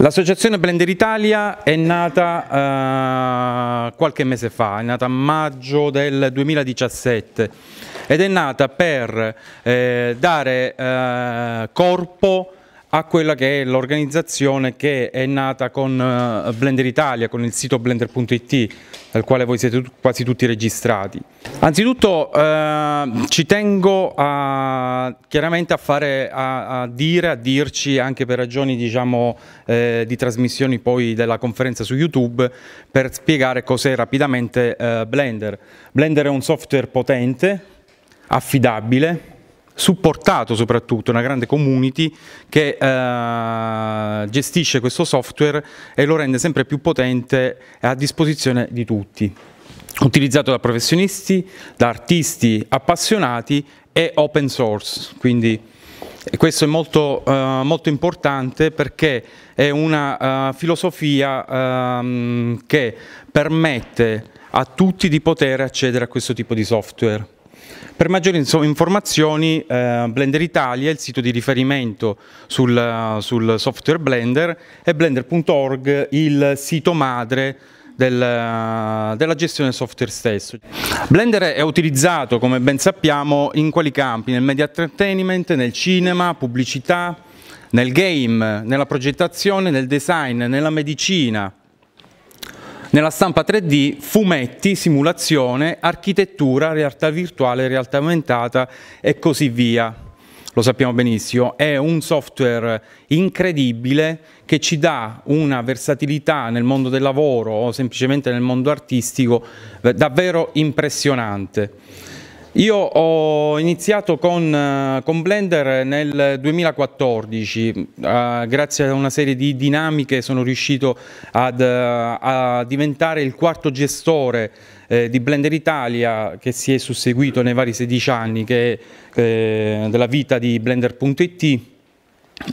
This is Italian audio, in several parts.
L'associazione Blender Italia è nata eh, qualche mese fa, è nata a maggio del 2017 ed è nata per eh, dare eh, corpo a quella che è l'organizzazione che è nata con eh, Blender Italia, con il sito blender.it al quale voi siete quasi tutti registrati. Anzitutto eh, ci tengo a, chiaramente a, fare, a, a, dire, a dirci anche per ragioni diciamo, eh, di trasmissioni poi della conferenza su YouTube per spiegare cos'è rapidamente eh, Blender. Blender è un software potente, affidabile, supportato soprattutto una grande community che eh, gestisce questo software e lo rende sempre più potente a disposizione di tutti utilizzato da professionisti, da artisti appassionati e open source, quindi questo è molto, eh, molto importante perché è una eh, filosofia eh, che permette a tutti di poter accedere a questo tipo di software. Per maggiori informazioni eh, Blender Italia è il sito di riferimento sul, sul software Blender e blender.org il sito madre del, della gestione software stesso. Blender è utilizzato, come ben sappiamo, in quali campi? Nel media entertainment, nel cinema, pubblicità, nel game, nella progettazione, nel design, nella medicina, nella stampa 3D, fumetti, simulazione, architettura, realtà virtuale, realtà aumentata e così via. Lo sappiamo benissimo, è un software incredibile che ci dà una versatilità nel mondo del lavoro o semplicemente nel mondo artistico eh, davvero impressionante. Io ho iniziato con, eh, con Blender nel 2014, eh, grazie a una serie di dinamiche sono riuscito ad, eh, a diventare il quarto gestore eh, di Blender Italia che si è susseguito nei vari 16 anni che, eh, della vita di Blender.it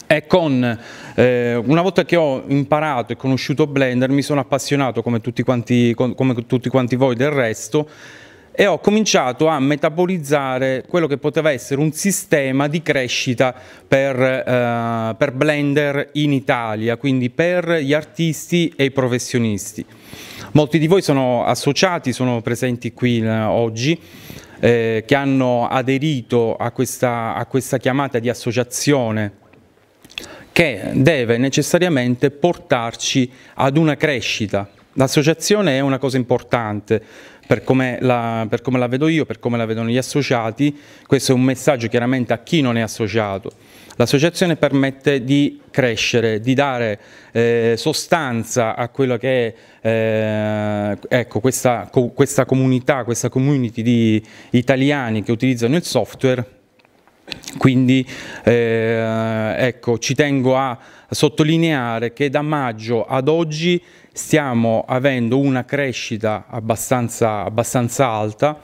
e con, eh, una volta che ho imparato e conosciuto Blender mi sono appassionato come tutti quanti, come tutti quanti voi del resto e ho cominciato a metabolizzare quello che poteva essere un sistema di crescita per, eh, per Blender in Italia, quindi per gli artisti e i professionisti. Molti di voi sono associati, sono presenti qui eh, oggi, eh, che hanno aderito a questa, a questa chiamata di associazione che deve necessariamente portarci ad una crescita. L'associazione è una cosa importante, per come, la, per come la vedo io, per come la vedono gli associati, questo è un messaggio chiaramente a chi non è associato. L'associazione permette di crescere, di dare eh, sostanza a quello che è eh, ecco, questa, co questa, comunità, questa community di italiani che utilizzano il software. Quindi eh, ecco, ci tengo a sottolineare che da maggio ad oggi stiamo avendo una crescita abbastanza, abbastanza alta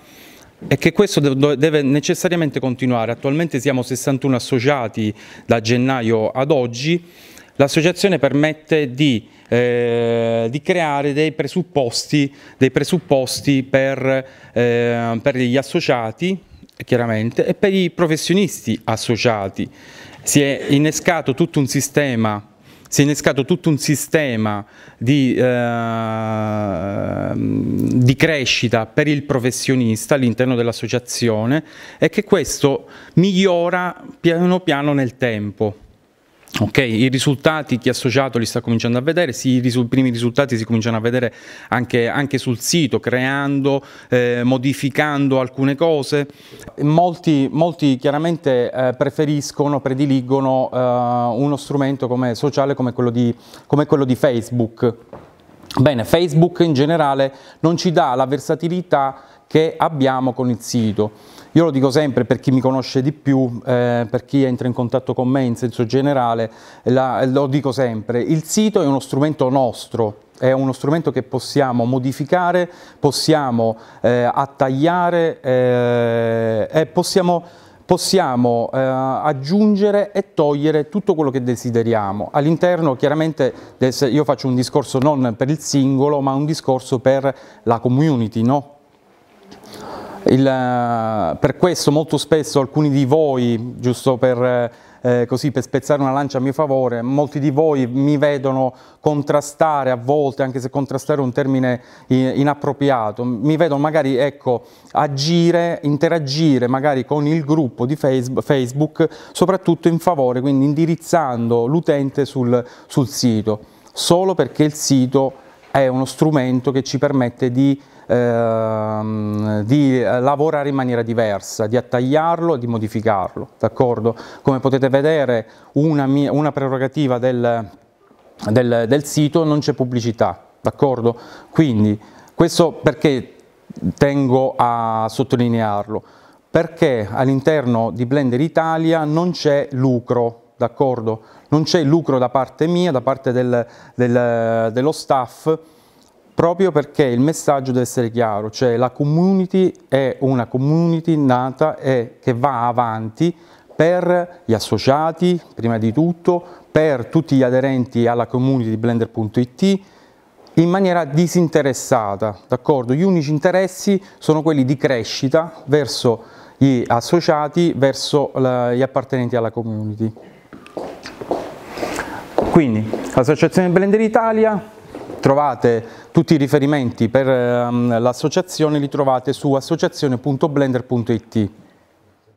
e che questo deve necessariamente continuare. Attualmente siamo 61 associati da gennaio ad oggi. L'associazione permette di, eh, di, creare dei presupposti, dei presupposti per, eh, per gli associati chiaramente e per i professionisti associati. Si è innescato tutto un sistema si è innescato tutto un sistema di, eh, di crescita per il professionista all'interno dell'associazione e che questo migliora piano piano nel tempo. Ok, I risultati chi è associato li sta cominciando a vedere, sì, i primi risultati si cominciano a vedere anche, anche sul sito, creando, eh, modificando alcune cose. Molti, molti chiaramente eh, preferiscono, prediligono eh, uno strumento come, sociale come quello di, come quello di Facebook. Bene, Facebook in generale non ci dà la versatilità che abbiamo con il sito. Io lo dico sempre per chi mi conosce di più, eh, per chi entra in contatto con me in senso generale, la, lo dico sempre, il sito è uno strumento nostro, è uno strumento che possiamo modificare, possiamo eh, attagliare eh, e possiamo possiamo eh, aggiungere e togliere tutto quello che desideriamo. All'interno chiaramente io faccio un discorso non per il singolo ma un discorso per la community, no? Il, eh, per questo molto spesso alcuni di voi, giusto per, eh, eh, così, per, spezzare una lancia a mio favore, molti di voi mi vedono contrastare a volte, anche se contrastare è un termine inappropriato, mi vedono magari ecco, agire, interagire magari con il gruppo di Facebook, soprattutto in favore, quindi indirizzando l'utente sul, sul sito, solo perché il sito è uno strumento che ci permette di, ehm, di, eh, lavorare in maniera diversa, di attagliarlo e di modificarlo. Come potete vedere una, mia, una prerogativa del, del, del, sito non c'è pubblicità, quindi questo perché tengo a sottolinearlo? Perché all'interno di Blender Italia non c'è lucro, d'accordo? Non c'è lucro da parte mia, da parte del, del, dello staff, proprio perché il messaggio deve essere chiaro, cioè la community è una community nata e che va avanti per gli associati, prima di tutto, per tutti gli aderenti alla community di Blender.it, in maniera disinteressata, d'accordo? Gli unici interessi sono quelli di crescita verso gli associati, verso gli appartenenti alla community. Quindi, Associazione Blender Italia, trovate tutti i riferimenti per ehm, l'associazione, li trovate su associazione.blender.it.